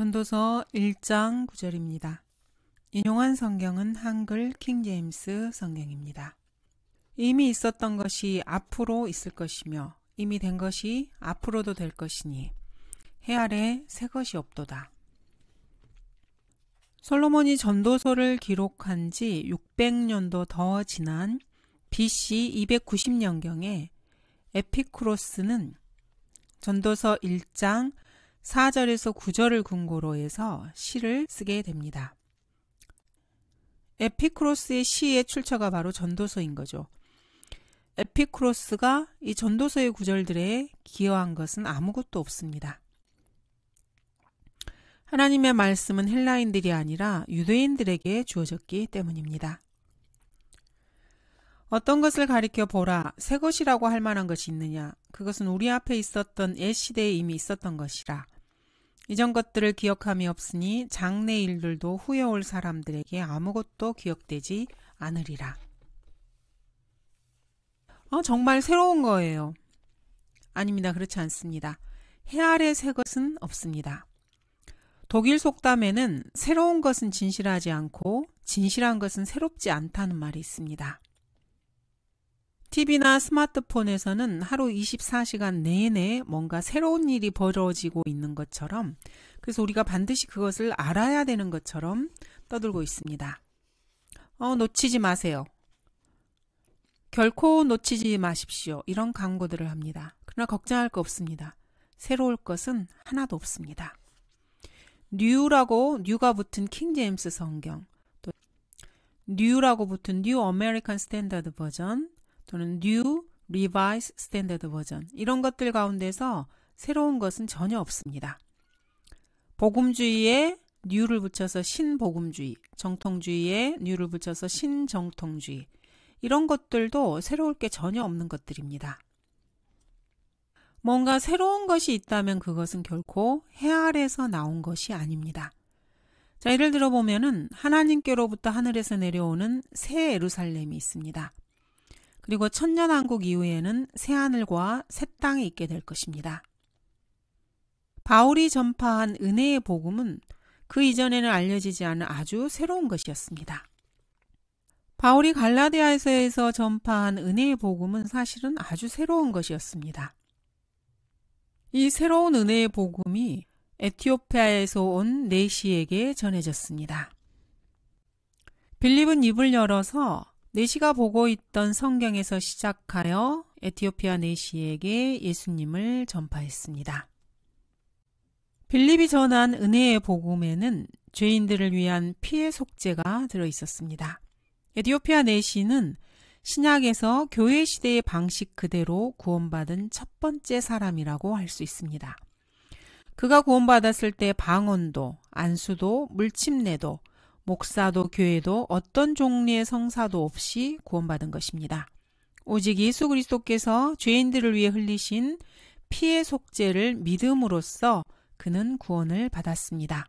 전도서 1장 9절입니다. 인용한 성경은 한글 킹제임스 성경입니다. 이미 있었던 것이 앞으로 있을 것이며 이미 된 것이 앞으로도 될 것이니 해 아래 새 것이 없도다. 솔로몬이 전도서를 기록한 지 600년도 더 지난 BC 290년경에 에피쿠로스는 전도서 1장 4절에서 9절을 근거로 해서 시를 쓰게 됩니다. 에피크로스의 시의 출처가 바로 전도서인 거죠. 에피크로스가 이 전도서의 구절들에 기여한 것은 아무것도 없습니다. 하나님의 말씀은 헬라인들이 아니라 유대인들에게 주어졌기 때문입니다. 어떤 것을 가리켜 보라 새 것이라고 할 만한 것이 있느냐 그것은 우리 앞에 있었던 옛 시대에 이미 있었던 것이라 이전 것들을 기억함이 없으니 장래 일들도 후에 올 사람들에게 아무것도 기억되지 않으리라. 어, 정말 새로운 거예요. 아닙니다. 그렇지 않습니다. 해 아래 새 것은 없습니다. 독일 속담에는 새로운 것은 진실하지 않고 진실한 것은 새롭지 않다는 말이 있습니다. TV나 스마트폰에서는 하루 24시간 내내 뭔가 새로운 일이 벌어지고 있는 것처럼 그래서 우리가 반드시 그것을 알아야 되는 것처럼 떠들고 있습니다. 어, 놓치지 마세요. 결코 놓치지 마십시오. 이런 광고들을 합니다. 그러나 걱정할 거 없습니다. 새로울 것은 하나도 없습니다. 뉴라고 뉴가 붙은 킹제임스 성경, 또 뉴라고 붙은 뉴 아메리칸 스탠다드 버전, 또는 New Revised Standard 버전 이런 것들 가운데서 새로운 것은 전혀 없습니다. 복음주의에 뉴를 붙여서 신복음주의, 정통주의에 뉴를 붙여서 신정통주의 이런 것들도 새로울 게 전혀 없는 것들입니다. 뭔가 새로운 것이 있다면 그것은 결코 해 아래서 나온 것이 아닙니다. 자, 예를 들어 보면은 하나님께로부터 하늘에서 내려오는 새 예루살렘이 있습니다. 그리고 천년왕국 이후에는 새하늘과 새 땅에 있게 될 것입니다. 바울이 전파한 은혜의 복음은 그 이전에는 알려지지 않은 아주 새로운 것이었습니다. 바울이 갈라디아에서 전파한 은혜의 복음은 사실은 아주 새로운 것이었습니다. 이 새로운 은혜의 복음이 에티오피아에서 온 네시에게 전해졌습니다. 빌립은 입을 열어서 네시가 보고 있던 성경에서 시작하여 에티오피아 네시에게 예수님을 전파했습니다. 빌립이 전한 은혜의 복음에는 죄인들을 위한 피해 속죄가 들어 있었습니다. 에티오피아 네시는 신약에서 교회 시대의 방식 그대로 구원받은 첫 번째 사람이라고 할 수 있습니다. 그가 구원받았을 때 방언도, 안수도, 물침례도, 목사도 교회도 어떤 종류의 성사도 없이 구원받은 것입니다. 오직 예수 그리스도께서 죄인들을 위해 흘리신 피의 속죄를 믿음으로써 그는 구원을 받았습니다.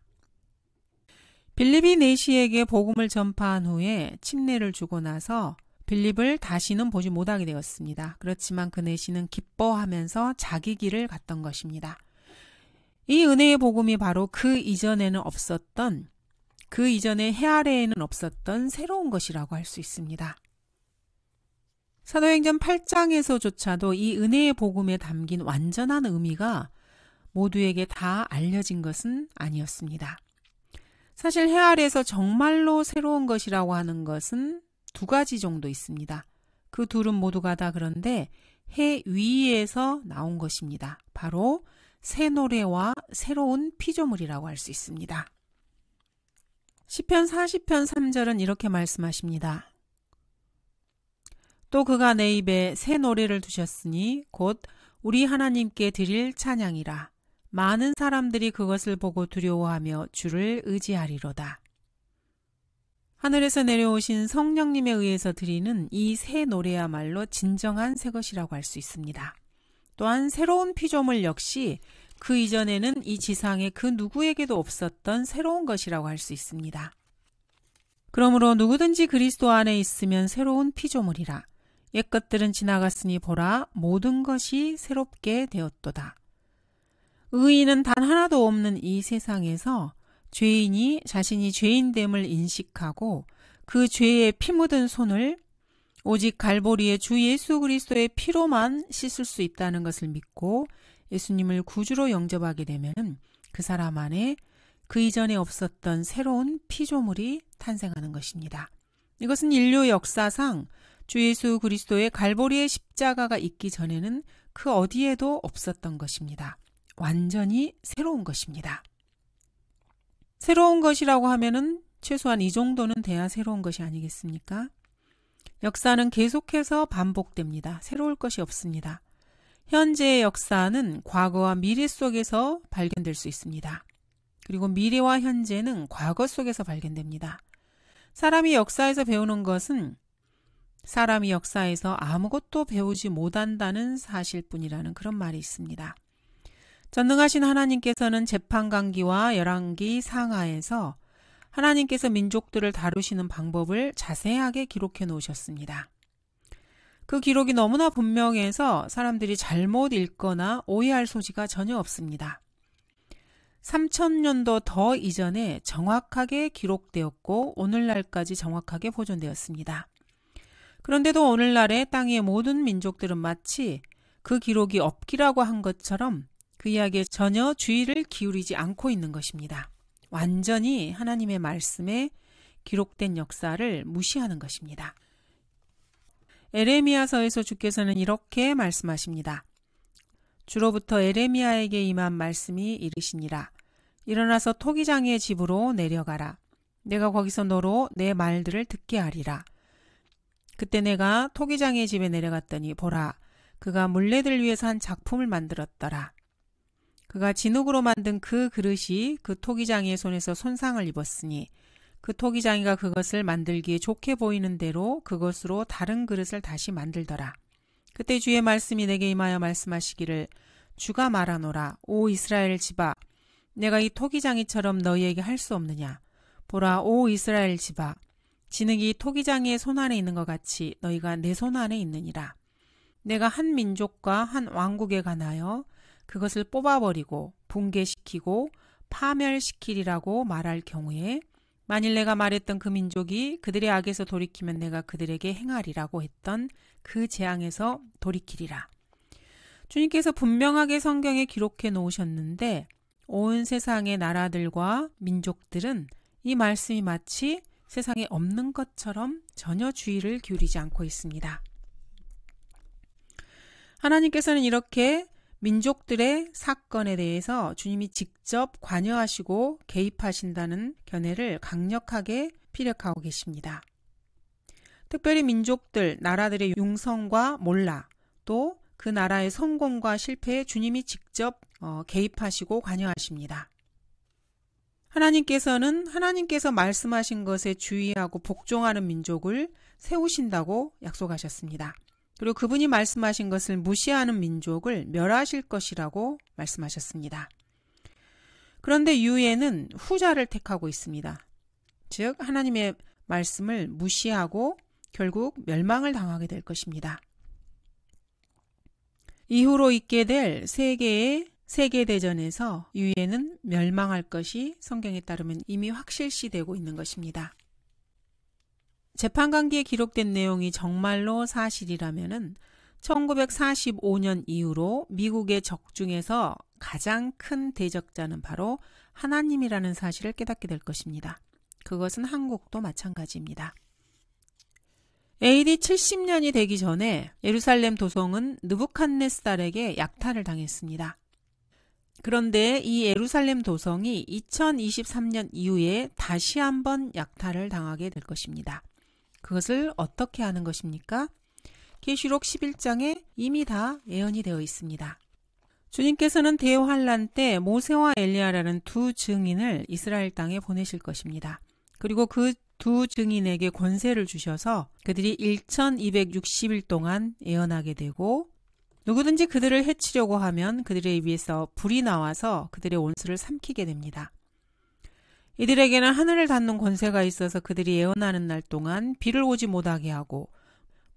빌립이 네시에게 복음을 전파한 후에 침례를 주고 나서 빌립을 다시는 보지 못하게 되었습니다. 그렇지만 그 네시는 기뻐하면서 자기 길을 갔던 것입니다. 이 은혜의 복음이 바로 그 이전에는 없었던 그 이전에 해 아래에는 없었던 새로운 것이라고 할 수 있습니다. 사도행전 8장에서조차도 이 은혜의 복음에 담긴 완전한 의미가 모두에게 다 알려진 것은 아니었습니다. 사실 해 아래에서 정말로 새로운 것이라고 하는 것은 두 가지 정도 있습니다. 그 둘은 모두가 다 그런데 해 위에서 나온 것입니다. 바로 새 노래와 새로운 피조물이라고 할 수 있습니다. 시편 40편 3절은 이렇게 말씀하십니다. 또 그가 내 입에 새 노래를 두셨으니 곧 우리 하나님께 드릴 찬양이라. 많은 사람들이 그것을 보고 두려워하며 주를 의지하리로다. 하늘에서 내려오신 성령님에 의해서 드리는 이 새 노래야말로 진정한 새 것이라고 할 수 있습니다. 또한 새로운 피조물 역시 그 이전에는 이 지상에 그 누구에게도 없었던 새로운 것이라고 할 수 있습니다. 그러므로 누구든지 그리스도 안에 있으면 새로운 피조물이라. 옛 것들은 지나갔으니 보라 모든 것이 새롭게 되었도다. 의인은 단 하나도 없는 이 세상에서 죄인이 자신이 죄인됨을 인식하고 그 죄에 피 묻은 손을 오직 갈보리의 주 예수 그리스도의 피로만 씻을 수 있다는 것을 믿고 예수님을 구주로 영접하게 되면 그 사람 안에 그 이전에 없었던 새로운 피조물이 탄생하는 것입니다. 이것은 인류 역사상 주 예수 그리스도의 갈보리의 십자가가 있기 전에는 그 어디에도 없었던 것입니다. 완전히 새로운 것입니다. 새로운 것이라고 하면은 최소한 이 정도는 돼야 새로운 것이 아니겠습니까? 역사는 계속해서 반복됩니다. 새로울 것이 없습니다. 현재의 역사는 과거와 미래 속에서 발견될 수 있습니다. 그리고 미래와 현재는 과거 속에서 발견됩니다. 사람이 역사에서 배우는 것은 사람이 역사에서 아무것도 배우지 못한다는 사실뿐이라는 그런 말이 있습니다. 전능하신 하나님께서는 재판관기와 열왕기 상하에서 하나님께서 민족들을 다루시는 방법을 자세하게 기록해 놓으셨습니다. 그 기록이 너무나 분명해서 사람들이 잘못 읽거나 오해할 소지가 전혀 없습니다. 3000년도 더 이전에 정확하게 기록되었고 오늘날까지 정확하게 보존되었습니다. 그런데도 오늘날의 땅의 모든 민족들은 마치 그 기록이 없기라고 한 것처럼 그 이야기에 전혀 주의를 기울이지 않고 있는 것입니다. 완전히 하나님의 말씀에 기록된 역사를 무시하는 것입니다. 에레미야서에서 주께서는 이렇게 말씀하십니다. 주로부터 에레미야에게 임한 말씀이 이르시니라. 일어나서 토기장의 집으로 내려가라. 내가 거기서 너로 내 말들을 듣게 하리라. 그때 내가 토기장의 집에 내려갔더니 보라. 그가 물레들 위해서 한 작품을 만들었더라. 그가 진흙으로 만든 그 그릇이 그 토기장의 손에서 손상을 입었으니 그 토기장이가 그것을 만들기에 좋게 보이는 대로 그것으로 다른 그릇을 다시 만들더라. 그때 주의 말씀이 내게 임하여 말씀하시기를 주가 말하노라 오 이스라엘 집아 내가 이 토기장이처럼 너희에게 할 수 없느냐 보라 오 이스라엘 집아 진흙이 토기장이의 손 안에 있는 것 같이 너희가 내 손 안에 있느니라 내가 한 민족과 한 왕국에 관하여 그것을 뽑아버리고 붕괴시키고 파멸시키리라고 말할 경우에 만일 내가 말했던 그 민족이 그들의 악에서 돌이키면 내가 그들에게 행하리라고 했던 그 재앙에서 돌이키리라. 주님께서 분명하게 성경에 기록해 놓으셨는데 온 세상의 나라들과 민족들은 이 말씀이 마치 세상에 없는 것처럼 전혀 주의를 기울이지 않고 있습니다. 하나님께서는 이렇게 민족들의 사건에 대해서 주님이 직접 관여하시고 개입하신다는 견해를 강력하게 피력하고 계십니다. 특별히 민족들, 나라들의 융성과 몰라, 또 그 나라의 성공과 실패에 주님이 직접 어, 개입하시고 관여하십니다. 하나님께서는 하나님께서 말씀하신 것에 주의하고 복종하는 민족을 세우신다고 약속하셨습니다. 그리고 그분이 말씀하신 것을 무시하는 민족을 멸하실 것이라고 말씀하셨습니다. 그런데 유엔은 후자를 택하고 있습니다. 즉, 하나님의 말씀을 무시하고 결국 멸망을 당하게 될 것입니다. 이후로 있게 될 세계의 세계대전에서 유엔은 멸망할 것이 성경에 따르면 이미 확실시되고 있는 것입니다. 재판 관계에 기록된 내용이 정말로 사실이라면은 1945년 이후로 미국의 적중에서 가장 큰 대적자는 바로 하나님이라는 사실을 깨닫게 될 것입니다. 그것은 한국도 마찬가지입니다. AD 70년이 되기 전에 예루살렘 도성은 느부칸네스달에게 약탈을 당했습니다. 그런데 이 예루살렘 도성이 2023년 이후에 다시 한번 약탈을 당하게 될 것입니다. 그것을 어떻게 하는 것입니까? 계시록 11장에 이미 다 예언이 되어 있습니다. 주님께서는 대환란 때 모세와 엘리야라는 두 증인을 이스라엘 땅에 보내실 것입니다. 그리고 그 두 증인에게 권세를 주셔서 그들이 1260일 동안 예언하게 되고 누구든지 그들을 해치려고 하면 그들에 의해서 불이 나와서 그들의 원수를 삼키게 됩니다. 이들에게는 하늘을 닫는 권세가 있어서 그들이 예언하는 날 동안 비를 오지 못하게 하고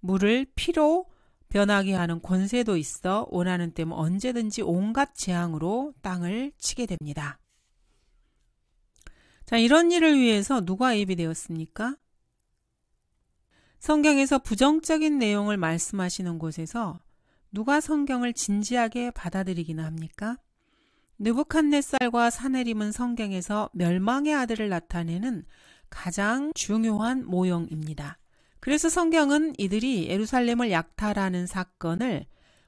물을 피로 변하게 하는 권세도 있어 원하는 때면 언제든지 온갖 재앙으로 땅을 치게 됩니다. 자, 이런 일을 위해서 누가 예비 되었습니까? 성경에서 부정적인 내용을 말씀하시는 곳에서 누가 성경을 진지하게 받아들이기나 합니까? 느부칸네살과 사내림은 성경에서 멸망의 아들을 나타내는 가장 중요한 모형입니다. 그래서 성경은 이들이 예루살렘을 약탈하는 사건을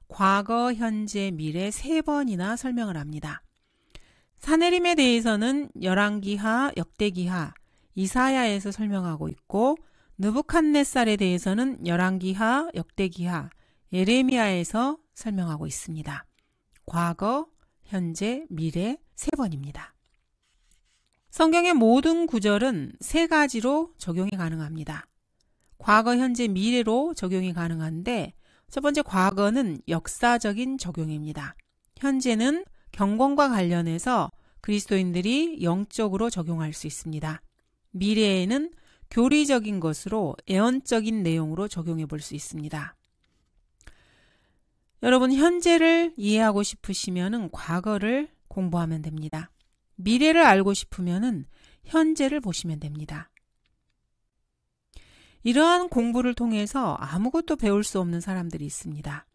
과거, 현재, 미래 세 번이나 설명을 합니다. 사내림에 대해서는 열왕기하, 역대기하, 이사야에서 설명하고 있고 느부칸네살에 대해서는 열왕기하, 역대기하, 예레미야에서 설명하고 있습니다. 과거, 현재, 미래 세 번입니다. 성경의 모든 구절은 세 가지로 적용이 가능합니다. 과거, 현재, 미래로 적용이 가능한데 첫 번째 과거는 역사적인 적용입니다. 현재는 경건과 관련해서 그리스도인들이 영적으로 적용할 수 있습니다. 미래에는 교리적인 것으로 예언적인 내용으로 적용해 볼 수 있습니다. 여러분 현재를 이해하고 싶으시면 과거를 공부하면 됩니다. 미래를 알고 싶으면 현재를 보시면 됩니다. 이러한 공부를 통해서 아무것도 배울 수 없는 사람들이 있습니다.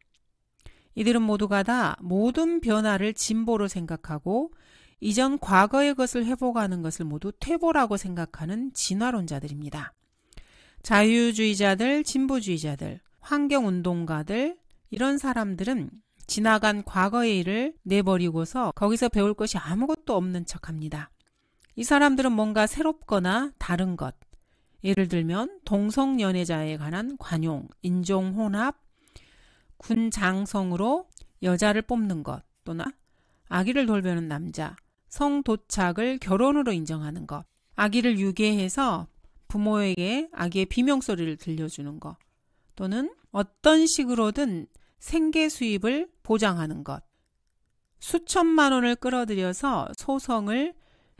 이들은 모두가 다 모든 변화를 진보로 생각하고 이전 과거의 것을 회복하는 것을 모두 퇴보라고 생각하는 진화론자들입니다. 자유주의자들, 진보주의자들, 환경운동가들, 이런 사람들은 지나간 과거의 일을 내버리고서 거기서 배울 것이 아무것도 없는 척 합니다. 이 사람들은 뭔가 새롭거나 다른 것, 예를 들면 동성연애자에 관한 관용, 인종혼합, 군장성으로 여자를 뽑는 것 또는 아기를 돌보는 남자, 성도착을 결혼으로 인정하는 것, 아기를 유괴해서 부모에게 아기의 비명소리를 들려주는 것, 또는 어떤 식으로든 생계 수입을 보장하는 것. 수천만 원을 끌어들여서 소송을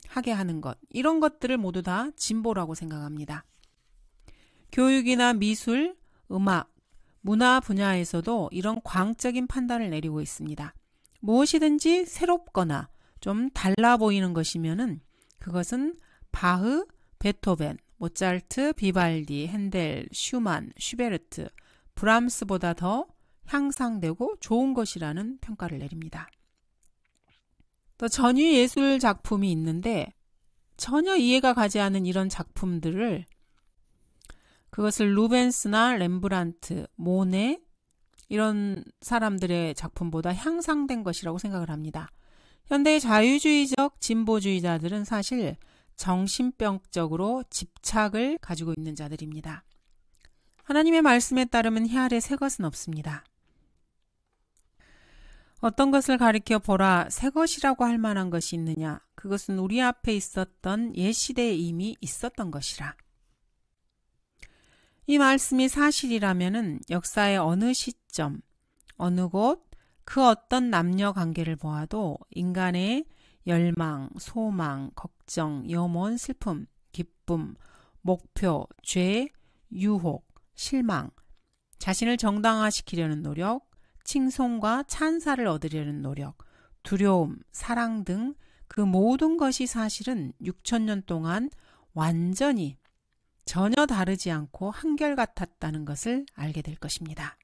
하게 하는 것. 이런 것들을 모두 다 진보라고 생각합니다. 교육이나 미술, 음악, 문화 분야에서도 이런 광적인 판단을 내리고 있습니다. 무엇이든지 새롭거나 좀 달라 보이는 것이면은 그것은 바흐, 베토벤, 모차르트, 비발디, 핸델, 슈만, 슈베르트, 브람스보다 더 향상되고 좋은 것이라는 평가를 내립니다. 또 전위 예술 작품이 있는데 전혀 이해가 가지 않은 이런 작품들을 그것을 루벤스나 렘브란트, 모네 이런 사람들의 작품보다 향상된 것이라고 생각을 합니다. 현대 자유주의적 진보주의자들은 사실 정신병적으로 집착을 가지고 있는 자들입니다. 하나님의 말씀에 따르면 희알의 새 것은 없습니다. 어떤 것을 가리켜 보라 새 것이라고 할 만한 것이 있느냐 그것은 우리 앞에 있었던 옛 시대에 이미 있었던 것이라. 이 말씀이 사실이라면은 역사의 어느 시점, 어느 곳, 그 어떤 남녀 관계를 보아도 인간의 열망, 소망, 걱정, 염원, 슬픔, 기쁨, 목표, 죄, 유혹, 실망, 자신을 정당화시키려는 노력, 칭송과 찬사를 얻으려는 노력, 두려움, 사랑 등 그 모든 것이 사실은 6천년 동안 완전히 전혀 다르지 않고 한결같았다는 것을 알게 될 것입니다.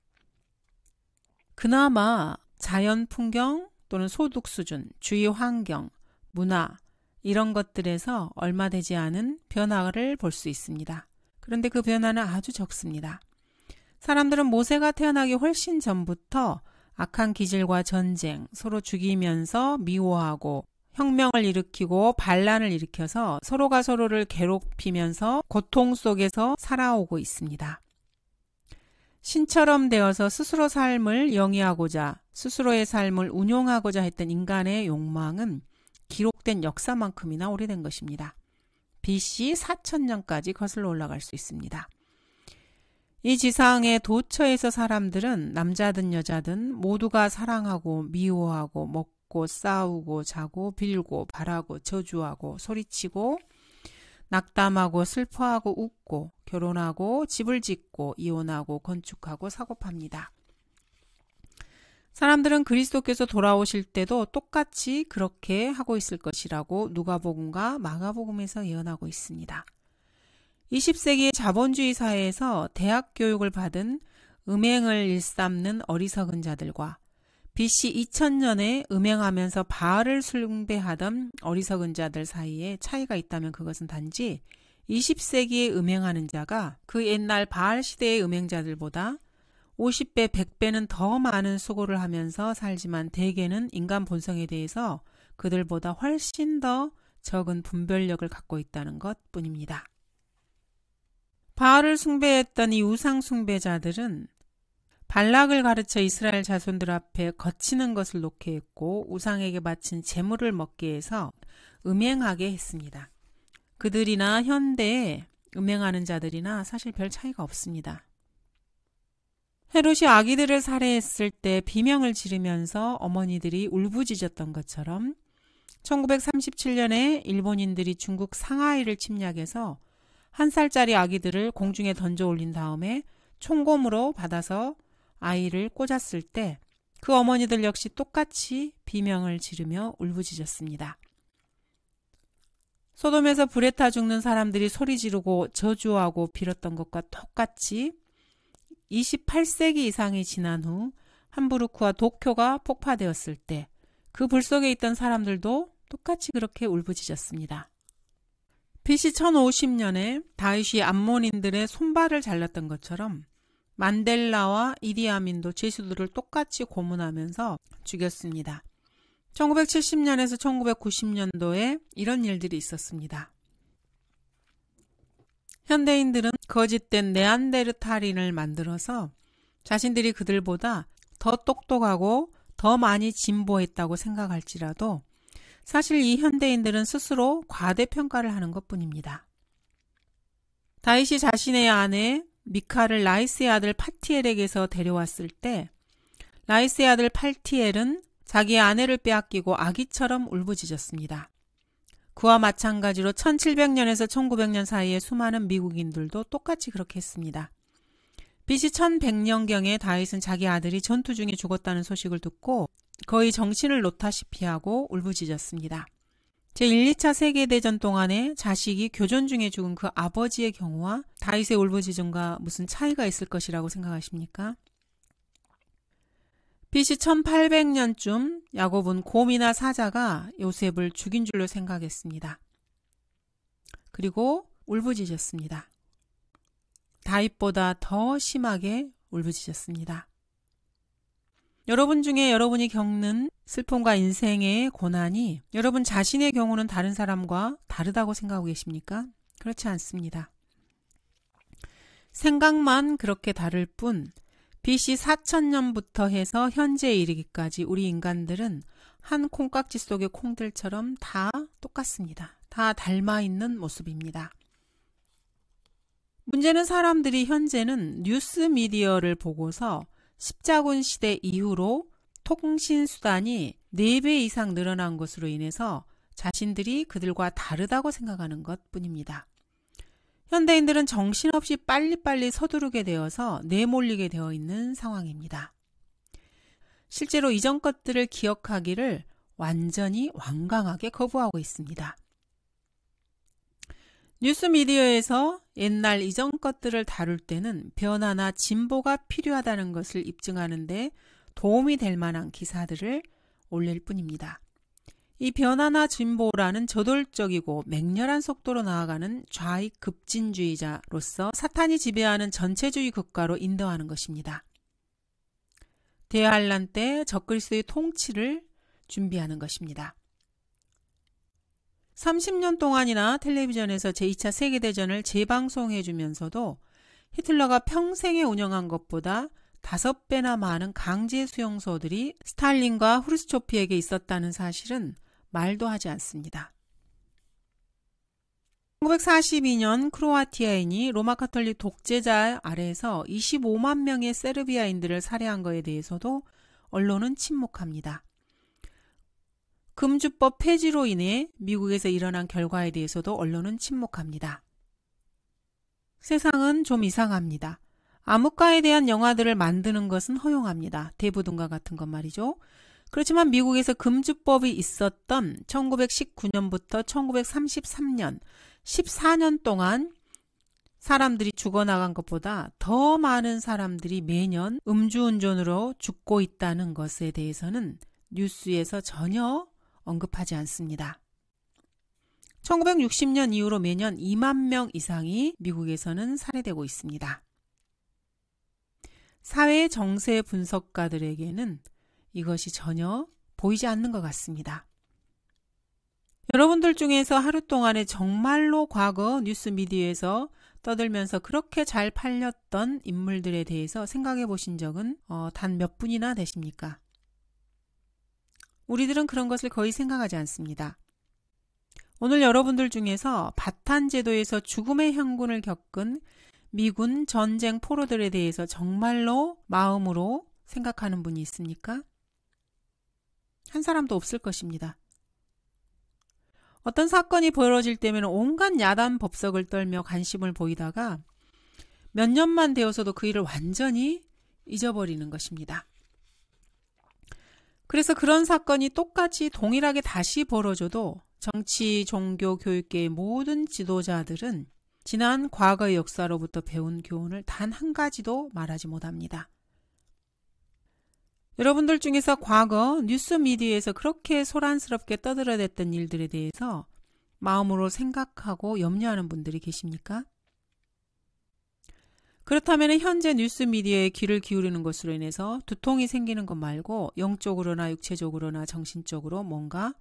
그나마 자연 풍경 또는 소득 수준, 주위 환경, 문화, 이런 것들에서 얼마 되지 않은 변화를 볼 수 있습니다. 그런데 그 변화는 아주 적습니다. 사람들은 모세가 태어나기 훨씬 전부터 악한 기질과 전쟁, 서로 죽이면서 미워하고 혁명을 일으키고 반란을 일으켜서 서로가 서로를 괴롭히면서 고통 속에서 살아오고 있습니다. 신처럼 되어서 스스로 삶을 영위하고자 스스로의 삶을 운용하고자 했던 인간의 욕망은 기록된 역사만큼이나 오래된 것입니다. BC 4천년까지 거슬러 올라갈 수 있습니다. 이 지상의 도처에서 사람들은 남자든 여자든 모두가 사랑하고 미워하고 먹고 싸우고 자고 빌고 바라고 저주하고 소리치고 낙담하고 슬퍼하고 웃고 결혼하고 집을 짓고 이혼하고 건축하고 사고팝니다. 사람들은 그리스도께서 돌아오실 때도 똑같이 그렇게 하고 있을 것이라고 누가복음과 마가복음에서 예언하고 있습니다. 20세기 자본주의 사회에서 대학 교육을 받은 음행을 일삼는 어리석은 자들과 BC 2000년에 음행하면서 바알을 숭배하던 어리석은 자들 사이에 차이가 있다면 그것은 단지 20세기에 음행하는 자가 그 옛날 바알 시대의 음행자들보다 50배, 100배는 더 많은 수고를 하면서 살지만 대개는 인간 본성에 대해서 그들보다 훨씬 더 적은 분별력을 갖고 있다는 것 뿐입니다. 바알을 숭배했던 이 우상 숭배자들은 발락을 가르쳐 이스라엘 자손들 앞에 거치는 것을 놓게 했고 우상에게 바친 재물을 먹게 해서 음행하게 했습니다. 그들이나 현대에 음행하는 자들이나 사실 별 차이가 없습니다. 헤롯이 아기들을 살해했을 때 비명을 지르면서 어머니들이 울부짖었던 것처럼 1937년에 일본인들이 중국 상하이를 침략해서 한 살짜리 아기들을 공중에 던져 올린 다음에 총검으로 받아서 아이를 꽂았을 때 그 어머니들 역시 똑같이 비명을 지르며 울부짖었습니다. 소돔에서 불에 타 죽는 사람들이 소리 지르고 저주하고 빌었던 것과 똑같이 28세기 이상이 지난 후 함부르크와 도쿄가 폭파되었을 때 그 불 속에 있던 사람들도 똑같이 그렇게 울부짖었습니다. BC 1050년에 다윗이 암몬인들의 손발을 잘랐던 것처럼 만델라와 이디아민도 제수들을 똑같이 고문하면서 죽였습니다. 1970년에서 1990년도에 이런 일들이 있었습니다. 현대인들은 거짓된 네안데르탈인을 만들어서 자신들이 그들보다 더 똑똑하고 더 많이 진보했다고 생각할지라도 사실 이 현대인들은 스스로 과대평가를 하는 것 뿐입니다. 다윗이 자신의 아내 미카를 라이스의 아들 파티엘에게서 데려왔을 때 라이스의 아들 팔티엘은 자기의 아내를 빼앗기고 아기처럼 울부짖었습니다. 그와 마찬가지로 1700년에서 1900년 사이에 수많은 미국인들도 똑같이 그렇게 했습니다. BC 1100년경에 다윗은 자기 아들이 전투 중에 죽었다는 소식을 듣고 거의 정신을 놓다시피 하고 울부짖었습니다. 제1, 2차 세계대전 동안에 자식이 교전 중에 죽은 그 아버지의 경우와 다윗의 울부짖음과 무슨 차이가 있을 것이라고 생각하십니까? BC 1800년쯤 야곱은 곰이나 사자가 요셉을 죽인 줄로 생각했습니다. 그리고 울부짖었습니다. 다윗보다 더 심하게 울부짖었습니다. 여러분 중에 여러분이 겪는 슬픔과 인생의 고난이 여러분 자신의 경우는 다른 사람과 다르다고 생각하고 계십니까? 그렇지 않습니다. 생각만 그렇게 다를 뿐 BC 4천년부터 해서 현재에 이르기까지 우리 인간들은 한 콩깍지 속의 콩들처럼 다 똑같습니다. 다 닮아 있는 모습입니다. 문제는 사람들이 현재는 뉴스 미디어를 보고서 십자군 시대 이후로 통신 수단이 4배 이상 늘어난 것으로 인해서 자신들이 그들과 다르다고 생각하는 것 뿐입니다. 현대인들은 정신없이 빨리빨리 서두르게 되어서 내몰리게 되어 있는 상황입니다. 실제로 이전 것들을 기억하기를 완전히 완강하게 거부하고 있습니다. 뉴스 미디어에서 옛날 이전 것들을 다룰 때는 변화나 진보가 필요하다는 것을 입증하는데 도움이 될 만한 기사들을 올릴 뿐입니다. 이 변화나 진보라는 저돌적이고 맹렬한 속도로 나아가는 좌익 급진주의자로서 사탄이 지배하는 전체주의 국가로 인도하는 것입니다. 대한란 때 적글스의 통치를 준비하는 것입니다. 30년 동안이나 텔레비전에서 제2차 세계대전을 재방송해주면서도 히틀러가 평생에 운영한 것보다 다섯 배나 많은 강제 수용소들이 스탈린과 후르스초피에게 있었다는 사실은 말도 하지 않습니다. 1942년 크로아티아인이 로마 카톨릭 독재자 아래에서 25만 명의 세르비아인들을 살해한 것에 대해서도 언론은 침묵합니다. 금주법 폐지로 인해 미국에서 일어난 결과에 대해서도 언론은 침묵합니다. 세상은 좀 이상합니다. 암흑가에 대한 영화들을 만드는 것은 허용합니다. 대부분과 같은 것 말이죠. 그렇지만 미국에서 금주법이 있었던 1919년부터 1933년 14년 동안 사람들이 죽어나간 것보다 더 많은 사람들이 매년 음주운전으로 죽고 있다는 것에 대해서는 뉴스에서 전혀 언급하지 않습니다. 1960년 이후로 매년 2만 명 이상이 미국에서는 살해되고 있습니다. 사회 정세 분석가들에게는 이것이 전혀 보이지 않는 것 같습니다. 여러분들 중에서 하루 동안에 정말로 과거 뉴스 미디어에서 떠들면서 그렇게 잘 팔렸던 인물들에 대해서 생각해 보신 적은 어, 단몇 분이나 되십니까? 우리들은 그런 것을 거의 생각하지 않습니다. 오늘 여러분들 중에서 바탄 제도에서 죽음의 형군을 겪은 미군 전쟁 포로들에 대해서 정말로 마음으로 생각하는 분이 있습니까? 한 사람도 없을 것입니다. 어떤 사건이 벌어질 때면 온갖 야단 법석을 떨며 관심을 보이다가 몇 년만 되어서도 그 일을 완전히 잊어버리는 것입니다. 그래서 그런 사건이 똑같이 동일하게 다시 벌어져도 정치, 종교, 교육계의 모든 지도자들은 지난 과거의 역사로부터 배운 교훈을 단 한 가지도 말하지 못합니다. 여러분들 중에서 과거 뉴스 미디어에서 그렇게 소란스럽게 떠들어댔던 일들에 대해서 마음으로 생각하고 염려하는 분들이 계십니까? 그렇다면 현재 뉴스 미디어에 귀를 기울이는 것으로 인해서 두통이 생기는 것 말고 영적으로나 육체적으로나 정신적으로 뭔가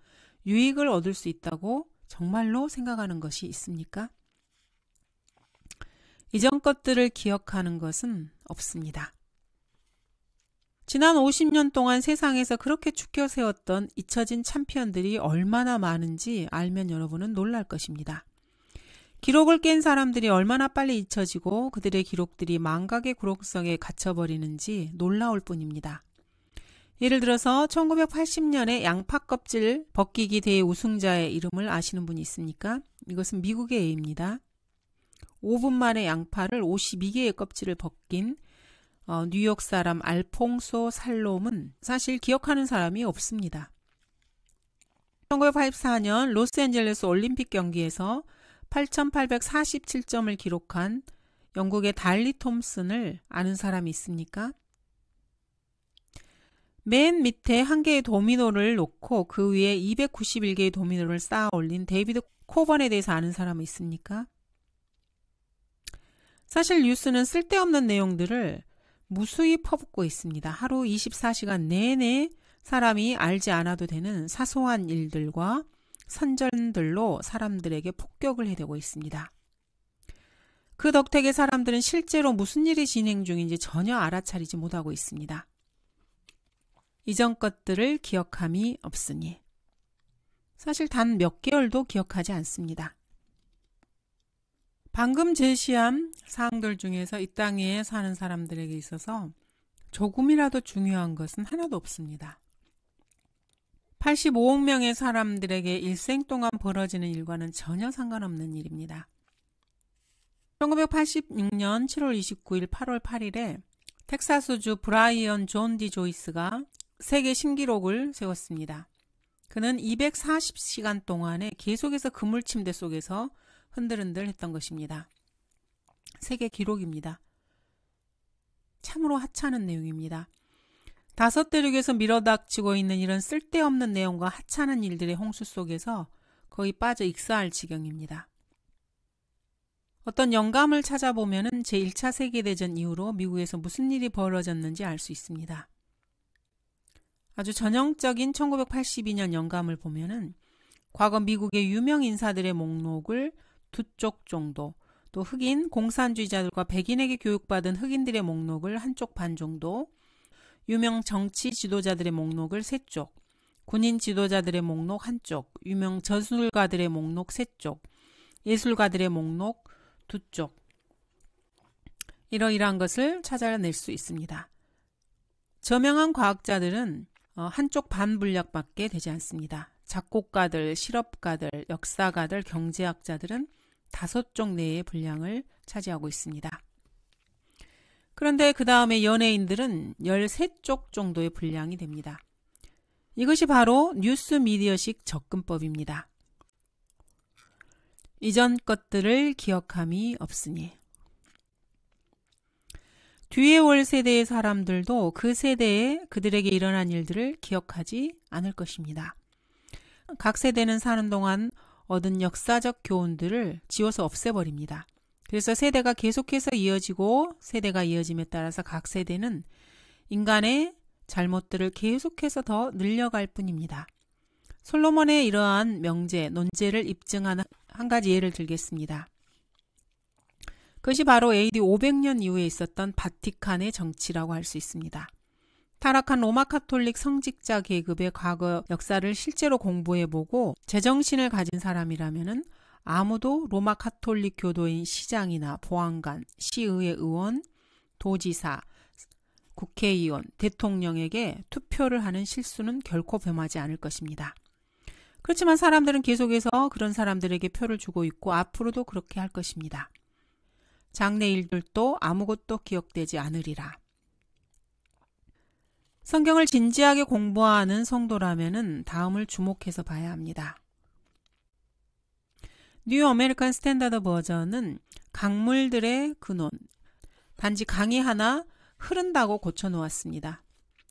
유익을 얻을 수 있다고 정말로 생각하는 것이 있습니까? 이전 것들을 기억하는 것은 없습니다. 지난 50년 동안 세상에서 그렇게 축켜 세웠던 잊혀진 참피언들이 얼마나 많은지 알면 여러분은 놀랄 것입니다. 기록을 깬 사람들이 얼마나 빨리 잊혀지고 그들의 기록들이 망각의 굴욕성에 갇혀버리는지 놀라울 뿐입니다. 예를 들어서 1980년에 양파 껍질 벗기기 대회 우승자의 이름을 아시는 분이 있습니까? 이것은 미국의 예입니다. 5분 만에 양파를 52개의 껍질을 벗긴 어, 뉴욕 사람 알퐁소 살롬은 사실 기억하는 사람이 없습니다. 1984년 로스앤젤레스 올림픽 경기에서 8,847점을 기록한 영국의 달리 톰슨을 아는 사람이 있습니까? 맨 밑에 한 개의 도미노를 놓고 그 위에 291개의 도미노를 쌓아 올린 데이비드 코번에 대해서 아는 사람이 있습니까? 사실 뉴스는 쓸데없는 내용들을 무수히 퍼붓고 있습니다. 하루 24시간 내내 사람이 알지 않아도 되는 사소한 일들과 선전들로 사람들에게 폭격을 해대고 있습니다. 그 덕택의 사람들은 실제로 무슨 일이 진행 중인지 전혀 알아차리지 못하고 있습니다. 이전 것들을 기억함이 없으니 사실 단 몇 개월도 기억하지 않습니다. 방금 제시한 사항들 중에서 이 땅에 사는 사람들에게 있어서 조금이라도 중요한 것은 하나도 없습니다. 85억 명의 사람들에게 일생 동안 벌어지는 일과는 전혀 상관없는 일입니다. 1986년 7월 29일 8월 8일에 텍사스주 브라이언 존 디 조이스가 세계 신기록을 세웠습니다. 그는 240시간 동안에 계속해서 그물 침대 속에서 흔들흔들 했던 것입니다. 세계 기록입니다. 참으로 하찮은 내용입니다. 다섯 대륙에서 밀어닥치고 있는 이런 쓸데없는 내용과 하찮은 일들의 홍수 속에서 거의 빠져 익사할 지경입니다. 어떤 영감을 찾아보면 제1차 세계대전 이후로 미국에서 무슨 일이 벌어졌는지 알 수 있습니다. 아주 전형적인 1982년 영감을 보면은 과거 미국의 유명 인사들의 목록을 두 쪽 정도, 또 흑인, 공산주의자들과 백인에게 교육받은 흑인들의 목록을 한 쪽 반 정도, 유명 정치 지도자들의 목록을 세쪽 군인 지도자들의 목록 한쪽, 유명 저술가들의 목록 세쪽, 예술가들의 목록 두쪽. 이러이러한 것을 찾아낼 수 있습니다. 저명한 과학자들은 어, 한쪽 반 분량밖에 되지 않습니다. 작곡가들, 실업가들, 역사가들, 경제학자들은 다섯 쪽내에 분량을 차지하고 있습니다. 그런데 그 다음에 연예인들은 13쪽 정도의 분량이 됩니다. 이것이 바로 뉴스 미디어식 접근법입니다. 이전 것들을 기억함이 없으니. 뒤에 올 세대의 사람들도 그 세대에 그들에게 일어난 일들을 기억하지 않을 것입니다. 각 세대는 사는 동안 얻은 역사적 교훈들을 지워서 없애버립니다. 그래서 세대가 계속해서 이어지고 세대가 이어짐에 따라서 각 세대는 인간의 잘못들을 계속해서 더 늘려갈 뿐입니다. 솔로몬의 이러한 명제, 논제를 입증하는 한 가지 예를 들겠습니다. 그것이 바로 AD 500년 이후에 있었던 바티칸의 정치라고 할 수 있습니다. 타락한 로마 카톨릭 성직자 계급의 과거 역사를 실제로 공부해보고 제정신을 가진 사람이라면 은 아무도 로마 카톨릭 교도인 시장이나 보안관, 시의회 의원, 도지사, 국회의원, 대통령에게 투표를 하는 실수는 결코 범하지 않을 것입니다. 그렇지만 사람들은 계속해서 그런 사람들에게 표를 주고 있고 앞으로도 그렇게 할 것입니다. 장래일들도 아무것도 기억되지 않으리라. 성경을 진지하게 공부하는 성도라면 다음을 주목해서 봐야 합니다. 뉴 아메리칸 스탠다드 버전은 강물들의 근원, 단지 강이 하나 흐른다고 고쳐놓았습니다.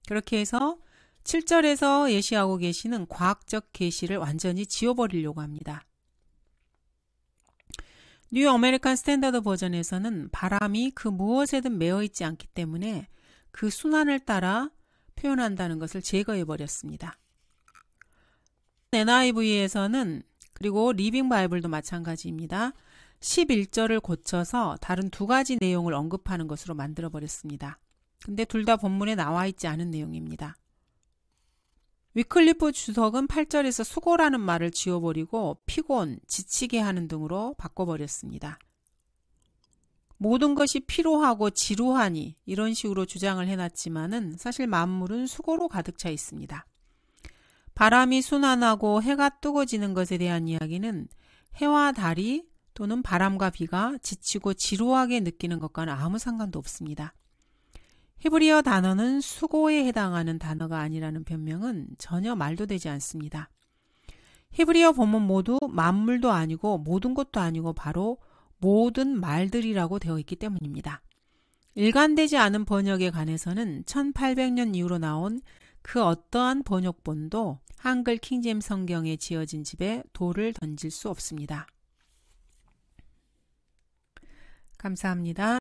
그렇게 해서 7절에서 예시하고 계시는 과학적 계시를 완전히 지워버리려고 합니다. 뉴 아메리칸 스탠다드 버전에서는 바람이 그 무엇에든 매어 있지 않기 때문에 그 순환을 따라 표현한다는 것을 제거해 버렸습니다. NIV에서는 그리고 리빙 바이블도 마찬가지입니다. 11절을 고쳐서 다른 두 가지 내용을 언급하는 것으로 만들어 버렸습니다. 근데 둘 다 본문에 나와 있지 않은 내용입니다. 위클리프 주석은 8절에서 수고라는 말을 지워버리고 피곤, 지치게 하는 등으로 바꿔버렸습니다. 모든 것이 피로하고 지루하니 이런 식으로 주장을 해놨지만은 사실 만물은 수고로 가득 차 있습니다. 바람이 순환하고 해가 뜨거지는 것에 대한 이야기는 해와 달이 또는 바람과 비가 지치고 지루하게 느끼는 것과는 아무 상관도 없습니다. 히브리어 단어는 수고에 해당하는 단어가 아니라는 변명은 전혀 말도 되지 않습니다. 히브리어 본문 모두 만물도 아니고 모든 것도 아니고 바로 모든 말들이라고 되어 있기 때문입니다. 일관되지 않은 번역에 관해서는 1800년 이후로 나온 그 어떠한 번역본도 한글 킹잼 성경에 지어진 집에 돌을 던질 수 없습니다. 감사합니다.